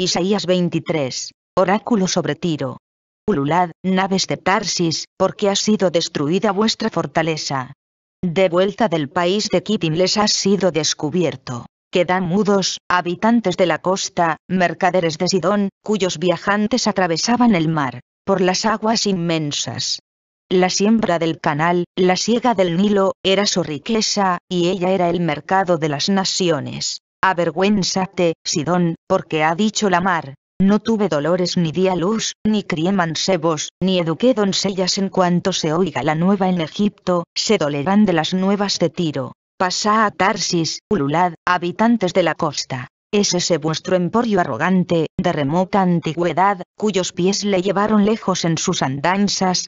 Isaías 23. Oráculo sobre Tiro. Ululad, naves de Tarsis, porque ha sido destruida vuestra fortaleza. De vuelta del país de Kittim les ha sido descubierto. Quedan mudos, habitantes de la costa, mercaderes de Sidón, cuyos viajantes atravesaban el mar, por las aguas inmensas. La siembra del canal, la siega del Nilo, era su riqueza, y ella era el mercado de las naciones. Avergüénzate, Sidón, porque ha dicho la mar, no tuve dolores ni di a luz, ni crié mancebos, ni eduqué doncellas en cuanto se oiga la nueva en Egipto, se dolerán de las nuevas de Tiro. Pasá a Tarsis, ululad, habitantes de la costa. Es ese vuestro emporio arrogante, de remota antigüedad, cuyos pies le llevaron lejos en sus andanzas,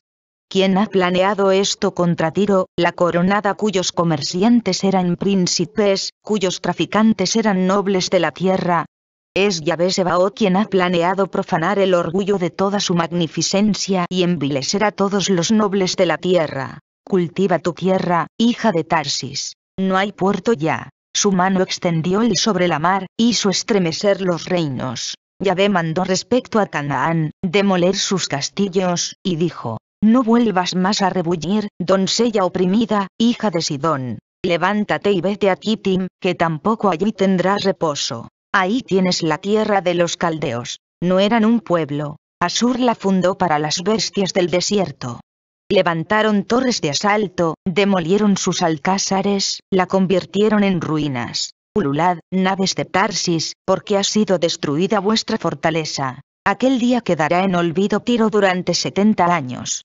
¿Quién ha planeado esto contra Tiro, la coronada cuyos comerciantes eran príncipes, cuyos traficantes eran nobles de la tierra. Es Yahvé Sebao quien ha planeado profanar el orgullo de toda su magnificencia y envilecer a todos los nobles de la tierra. Cultiva tu tierra, hija de Tarsis. No hay puerto ya. Su mano extendió el sobre la mar, hizo estremecer los reinos. Yahvé mandó respecto a Canaán, demoler sus castillos, y dijo, no vuelvas más a rebullir, doncella oprimida, hija de Sidón. Levántate y vete a Kittim, que tampoco allí tendrás reposo. Ahí tienes la tierra de los caldeos. No eran un pueblo. Asur la fundó para las bestias del desierto. Levantaron torres de asalto, demolieron sus alcázares, la convirtieron en ruinas. Ululad, naves de Tarsis, porque ha sido destruida vuestra fortaleza. Aquel día quedará en olvido Tiro durante setenta años.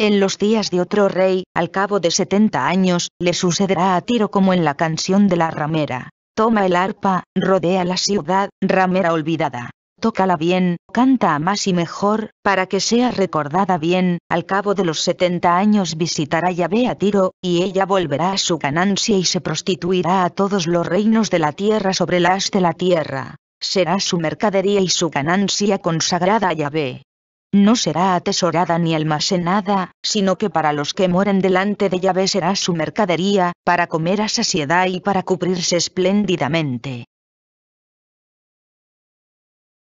En los días de otro rey, al cabo de setenta años, le sucederá a Tiro como en la canción de la ramera. Toma el arpa, rodea la ciudad, ramera olvidada. Tócala bien, canta a más y mejor, para que sea recordada bien, al cabo de los setenta años visitará Yahvé a Tiro, y ella volverá a su ganancia y se prostituirá a todos los reinos de la tierra sobre las de la tierra. Será su mercadería y su ganancia consagrada a Yahvé no será atesorada ni almacenada, sino que para los que moren delante de Yahvé será su mercadería, para comer a saciedad y para cubrirse espléndidamente.